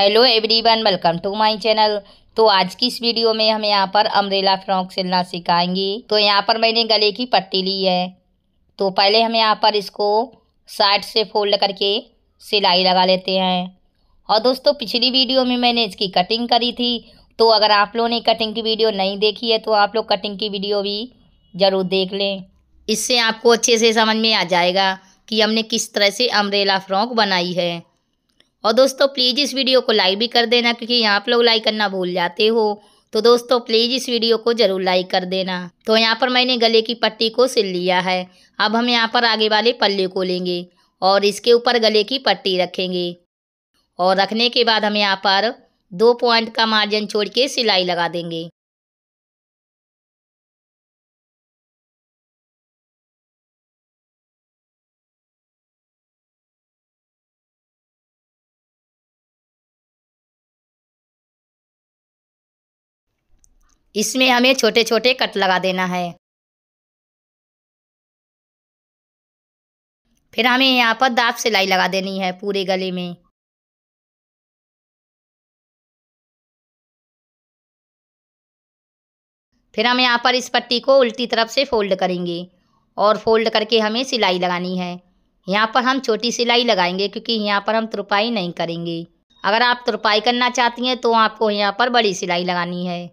hello everyone welcome to my channel तो आज की इस वीडियो में हम यहाँ पर अमरेला फ्रॉक सिलना सिखाएंगे तो यहाँ पर मैंने गले की पट्टी ली है तो पहले हम यहाँ पर इसको साइड से फोल्ड करके सिलाई लगा लेते हैं और दोस्तों पिछली वीडियो में मैंने इसकी कटिंग करी थी तो अगर आप लोगों ने कटिंग की वीडियो नहीं देखी है तो आप लोग कटिंग की वीडियो भी ज़रूर देख लें इससे आपको अच्छे से समझ में आ जाएगा कि हमने किस तरह से अमरेला फ्रॉक बनाई है और दोस्तों प्लीज़ इस वीडियो को लाइक भी कर देना क्योंकि यहाँ आप लोग लाइक करना भूल जाते हो तो दोस्तों प्लीज़ इस वीडियो को ज़रूर लाइक कर देना तो यहाँ पर मैंने गले की पट्टी को सिल लिया है अब हम यहाँ पर आगे वाले पल्ले को लेंगे और इसके ऊपर गले की पट्टी रखेंगे और रखने के बाद हम यहाँ पर दो पॉइंट का मार्जिन छोड़ के सिलाई लगा देंगे इसमें हमें छोटे छोटे कट लगा देना है फिर हमें यहाँ पर दाब सिलाई लगा देनी है पूरे गले में फिर हम यहाँ पर इस पट्टी को उल्टी तरफ से फोल्ड करेंगे और फोल्ड करके हमें सिलाई लगानी है यहाँ पर हम छोटी सिलाई लगाएंगे क्योंकि यहाँ पर हम तुरपाई नहीं करेंगे अगर आप तुरपाई करना चाहती हैं तो आपको यहाँ पर बड़ी सिलाई लगानी है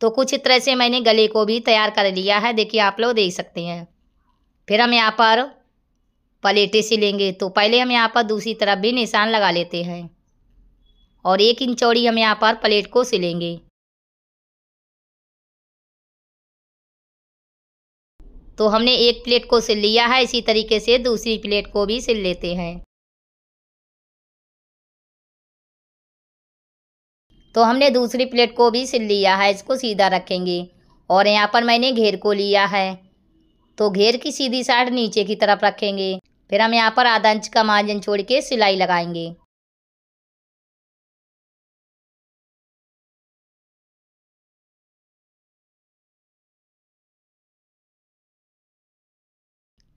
तो कुछ इस तरह से मैंने गले को भी तैयार कर लिया है देखिए आप लोग देख सकते हैं फिर हम यहाँ पर पलेटे से लेंगे तो पहले हम यहाँ पर दूसरी तरफ भी निशान लगा लेते हैं और एक इंच चौड़ी हम यहाँ पर प्लेट को सिलेंगे तो हमने एक प्लेट को सिल लिया है इसी तरीके से दूसरी प्लेट को भी सिल लेते हैं तो हमने दूसरी प्लेट को भी सिल लिया है इसको सीधा रखेंगे और यहाँ पर मैंने घेर को लिया है तो घेर की सीधी साइड नीचे की तरफ रखेंगे फिर हम यहाँ पर आधा इंच का मार्जिन छोड़ के सिलाई लगाएंगे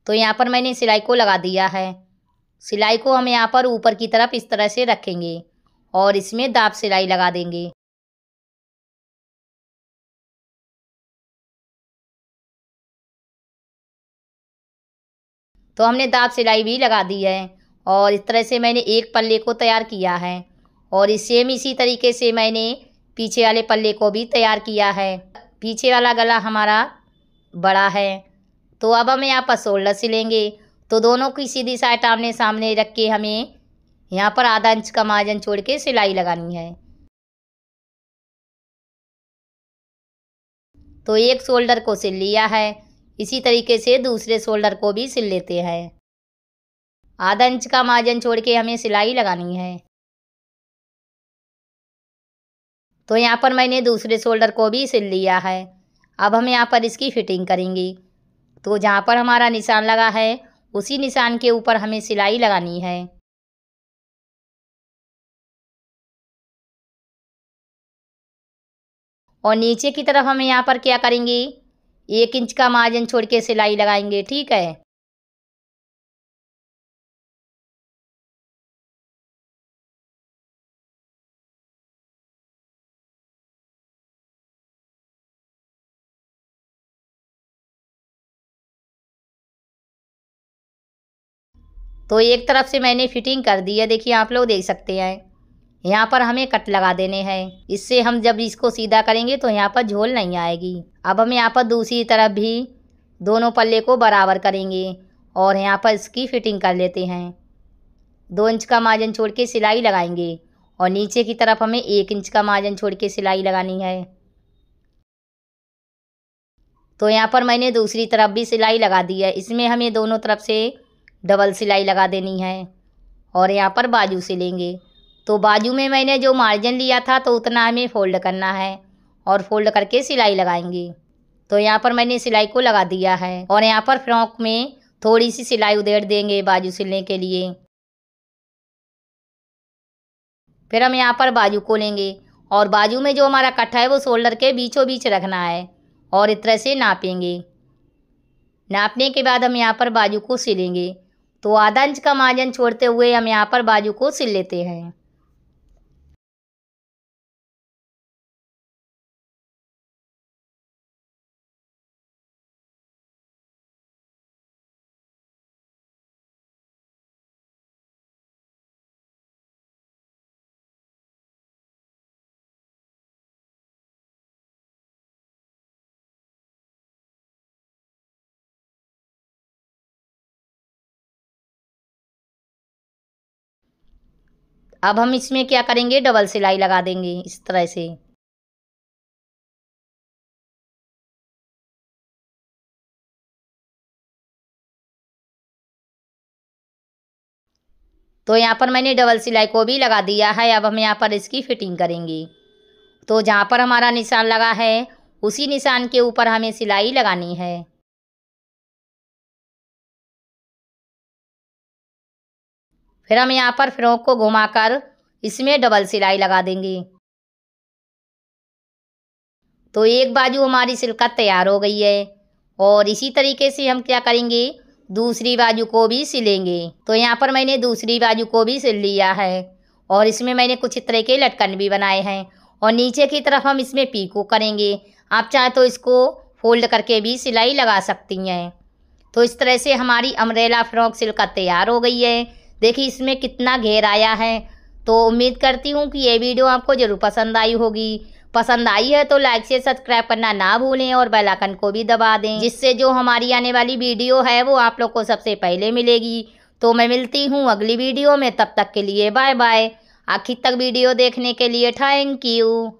तो यहाँ पर मैंने सिलाई को लगा दिया है सिलाई को हम यहाँ पर ऊपर की तरफ इस तरह से रखेंगे और इसमें दाब सिलाई लगा देंगे तो हमने दाब सिलाई भी लगा दी है और इस तरह से मैंने एक पल्ले को तैयार किया है और इस सेम इसी तरीके से मैंने पीछे वाले पल्ले को भी तैयार किया है पीछे वाला गला हमारा बड़ा है तो अब हम यहाँ पर शोल्डर सिलेंगे तो दोनों की सीधी साइड आमने सामने रख के हमें यहाँ पर आधा इंच का मार्जिन छोड़ के सिलाई लगानी है तो एक शोल्डर को सिल लिया है इसी तरीके से दूसरे शोल्डर को भी सिल लेते हैं आधा इंच का मार्जिन छोड़ के हमें सिलाई लगानी है तो यहाँ पर मैंने दूसरे शोल्डर को भी सिल लिया है अब हम यहाँ पर इसकी फिटिंग करेंगे तो जहाँ पर हमारा निशान लगा है उसी निशान के ऊपर हमें सिलाई लगानी है और नीचे की तरफ हम यहाँ पर क्या करेंगे एक इंच का मार्जिन छोड़ के सिलाई लगाएंगे ठीक है तो एक तरफ से मैंने फिटिंग कर दी है देखिए आप लोग देख सकते हैं यहाँ पर हमें कट लगा देने हैं इससे हम जब इसको सीधा करेंगे तो यहाँ पर झोल नहीं आएगी अब हम यहाँ पर दूसरी तरफ भी दोनों पल्ले को बराबर करेंगे और यहाँ पर इसकी फिटिंग कर लेते हैं दो इंच का मार्जिन छोड़ के सिलाई लगाएंगे और नीचे की तरफ हमें एक इंच का मार्जिन छोड़ के सिलाई लगानी है तो यहाँ पर मैंने दूसरी तरफ भी सिलाई लगा दी है इसमें हमें दोनों तरफ से डबल सिलाई लगा देनी है और यहाँ पर बाजू से लेंगे तो बाजू में मैंने जो मार्जिन लिया था तो उतना हमें फोल्ड करना है और फोल्ड करके सिलाई लगाएंगे तो यहाँ पर मैंने सिलाई को लगा दिया है और यहाँ पर फ्रॉक में थोड़ी सी सिलाई उधेड़ देंगे बाजू सिलने के लिए फिर हम यहाँ पर बाजू को लेंगे और बाजू में जो हमारा कट्ठा है वो शोल्डर के बीचों बीच रखना है और इस तरह से नापेंगे नापने के बाद हम यहाँ पर बाजू को सिलेंगे तो आधा इंच का मार्जिन छोड़ते हुए हम यहाँ पर बाजू को सिल लेते हैं अब हम इसमें क्या करेंगे डबल सिलाई लगा देंगे इस तरह से तो यहाँ पर मैंने डबल सिलाई को भी लगा दिया है अब हम यहाँ पर इसकी फिटिंग करेंगे तो जहाँ पर हमारा निशान लगा है उसी निशान के ऊपर हमें सिलाई लगानी है फिर हम यहाँ पर फ्रॉक को घुमाकर इसमें डबल सिलाई लगा देंगे तो एक बाजू हमारी सिलकत तैयार हो गई है और इसी तरीके से हम क्या करेंगे दूसरी बाजू को भी सिलेंगे तो यहाँ पर मैंने दूसरी बाजू को भी सिल लिया है और इसमें मैंने कुछ इस तरह के लटकन भी बनाए हैं और नीचे की तरफ हम इसमें पीको करेंगे आप चाहे तो इसको फोल्ड करके भी सिलाई लगा सकती हैं तो इस तरह से हमारी अमरेला फ्रॉक सिल्क तैयार हो गई है देखिए इसमें कितना घेर आया है तो उम्मीद करती हूँ कि ये वीडियो आपको ज़रूर पसंद आई होगी पसंद आई है तो लाइक से सब्सक्राइब करना ना भूलें और बेल आइकन को भी दबा दें जिससे जो हमारी आने वाली वीडियो है वो आप लोग को सबसे पहले मिलेगी तो मैं मिलती हूँ अगली वीडियो में तब तक के लिए बाय बाय आखिर तक वीडियो देखने के लिए थैंक यू